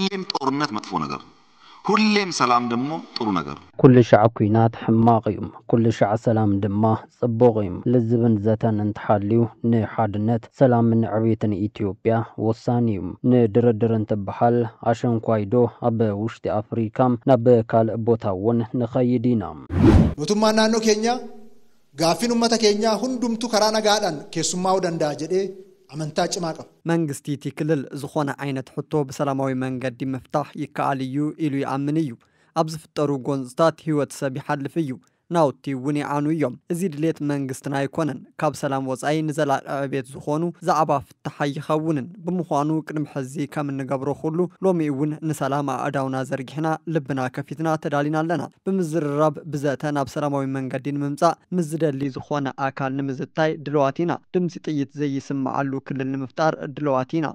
ሁሌም ጦርነት መጥፎ ነገር ነው። ሁሌም ሰላም ደሞ ጥሩ ነገር ነው። ኩሉ ሻዕ ኩናት ሕማቕ እዩ ኩሉ ሻዕ ሰላም ድማ ጽቡቕ እዩ ልዝብን ዘተን እንትሓልዩ ንሓድነት ሰላምን ዕብየትን ኢትዮጵያ ወሳኒ እዩ ንድርድር እንትበሃል ኣሸንኳይዶ ኣብ ውሽጢ ኣፍሪካም ናብ ካልእ ቦታ እውን ንኸይድ ኢና ሞቱማ ናኖ ኬኛ ጋፊን ኡመተ ኬኛ ሁንዱምቱ ከራ ነጋዳን ኬሱማው ደንዳ ጀዴ ኣመንታጭ ማቀብ መንግስቲ እቲ ክልል ዝኾነ ዓይነት ሕቶ ብሰላማዊ መንገዲ ምፍታሕ ይከኣል እዩ ኢሉ ይኣምን እዩ ኣብ ዝፍጠሩ ጎንፅታት ህይወት ሰብ ይሓልፍ እዩ ናውቲ እውን ይዓኑ እዮም እዚ ድሌት መንግስትና ኣይኮነን ካብ ሰላም ወፃኢ ንዘላቀበ ቤት ዝኾኑ ዛዕባ ፍትሓ ይኸውንን ብምዃኑ ቅድሚ ሕዚ ከም እንገብሮ ኩሉ ሎሚ እውን ንሰላም ኣእዳውና ዘርጊሕና ልብና ከፊትና ተዳሊና ኣለና ብምዝርራብ ብዘተ ናብ ሰላማዊ መንገዲ ንምምፃእ ምስዝደሊ ዝኾነ ኣካል ንምዝታይ ድልዋት ኢና ድምፂ ጥይት ዘይስምዓሉ ክልል ንምፍጣር ድልዋት ኢና